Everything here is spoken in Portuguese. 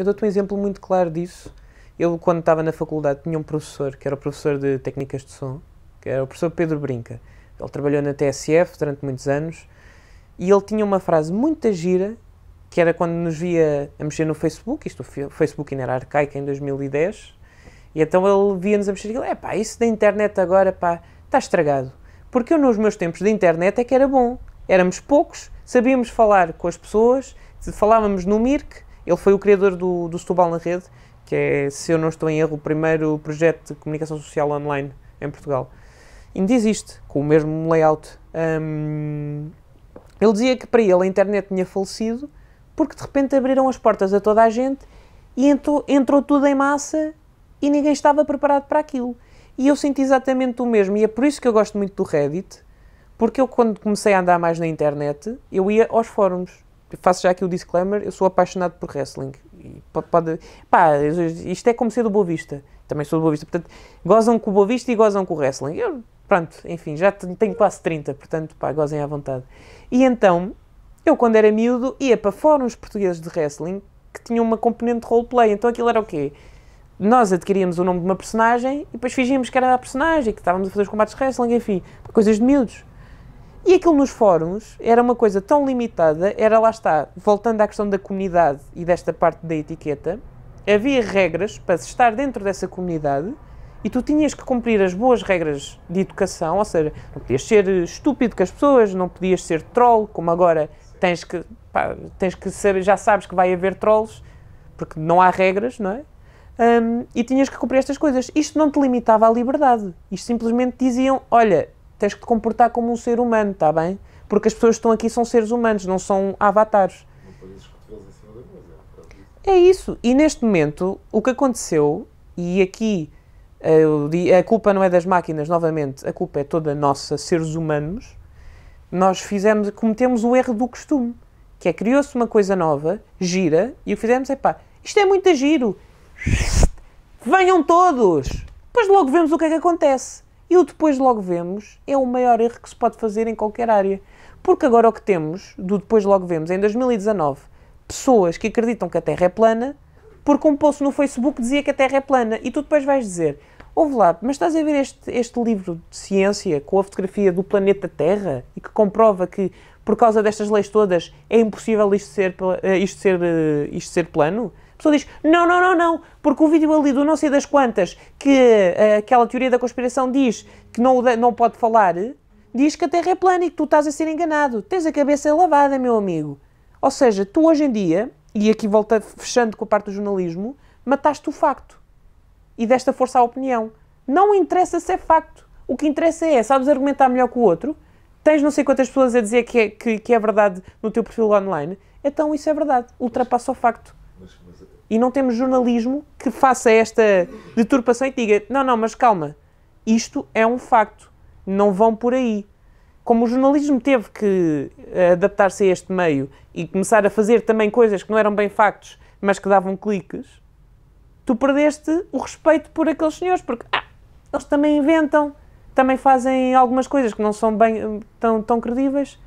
Eu dou-te um exemplo muito claro disso. Eu, quando estava na faculdade, tinha um professor, que era o professor de técnicas de som, que era o professor Pedro Brinca. Ele trabalhou na TSF durante muitos anos e ele tinha uma frase muito gira, que era quando nos via a mexer no Facebook, isto o Facebook ainda era arcaico em 2010, e então ele via-nos a mexer e ele, é pá, isso da internet agora, pá, está estragado. Porque eu nos meus tempos de internet é que era bom. Éramos poucos, sabíamos falar com as pessoas, falávamos no Mirk, ele foi o criador do, do Setúbal na Rede, que é, se eu não estou em erro, o primeiro projeto de comunicação social online em Portugal. Ainda existe, com o mesmo layout. Um, ele dizia que para ele a internet tinha falecido porque de repente abriram as portas a toda a gente e entrou, entrou tudo em massa e ninguém estava preparado para aquilo. E eu senti exatamente o mesmo, e é por isso que eu gosto muito do Reddit, porque eu, quando comecei a andar mais na internet, eu ia aos fóruns faço já aqui o disclaimer, eu sou apaixonado por wrestling. E pode, pá, isto é como ser do Boa Vista. Também sou do Boa Vista. Portanto, gozam com o Boa Vista e gozam com o wrestling. Eu, pronto, enfim, já tenho quase 30, portanto, pá, gozem à vontade. E então, eu quando era miúdo ia para fóruns portugueses de wrestling que tinham uma componente de roleplay. Então aquilo era o quê? Nós adquiríamos o nome de uma personagem e depois fingíamos que era a personagem, que estávamos a fazer os combates de wrestling, enfim, coisas de miúdos. E aquilo nos fóruns era uma coisa tão limitada, era lá está, voltando à questão da comunidade e desta parte da etiqueta, havia regras para estar dentro dessa comunidade e tu tinhas que cumprir as boas regras de educação, ou seja, não podias ser eh, estúpido com as pessoas, não podias ser troll, como agora tens que, pá, tens que saber, já sabes que vai haver trolls, porque não há regras, não é? Um, e tinhas que cumprir estas coisas. Isto não te limitava à liberdade. Isto simplesmente diziam, olha, tens que te comportar como um ser humano, está bem? Porque as pessoas que estão aqui são seres humanos, não são avatares. É, é isso. E neste momento, o que aconteceu, e aqui eh, a culpa não é das máquinas, novamente, a culpa é toda nossa, seres humanos, nós fizemos, cometemos o erro do costume, que é criou-se uma coisa nova, gira, e o que fizemos é pá, isto é muito giro, venham todos, depois logo vemos o que é que acontece. E o depois logo vemos é o maior erro que se pode fazer em qualquer área. Porque agora o que temos, do depois logo vemos, é em 2019, pessoas que acreditam que a Terra é plana, porque um post no Facebook dizia que a Terra é plana. E tu depois vais dizer, ouve lá, mas estás a ver este, este livro de ciência com a fotografia do planeta Terra e que comprova que, por causa destas leis todas, é impossível isto ser, eh, isto ser, eh, isto ser plano? pessoa diz: não, não, não, não, porque o vídeo ali do não sei das quantas, que uh, aquela teoria da conspiração diz que não, não pode falar, diz que a Terra é plana e que tu estás a ser enganado. Tens a cabeça lavada, meu amigo. Ou seja, tu hoje em dia, e aqui volta fechando com a parte do jornalismo, mataste o facto e desta força à opinião. Não interessa se é facto. O que interessa é, sabes argumentar melhor que o outro? Tens não sei quantas pessoas a dizer que é, que, que é verdade no teu perfil online? Então isso é verdade. Ultrapassa o facto e não temos jornalismo que faça esta deturpação e diga: não, não, mas calma, isto é um facto, não vão por aí. Como o jornalismo teve que eh, adaptar-se a este meio e começar a fazer também coisas que não eram bem factos, mas que davam cliques, tu perdeste o respeito por aqueles senhores, porque ah, eles também inventam, também fazem algumas coisas que não são bem eh, tão, tão credíveis.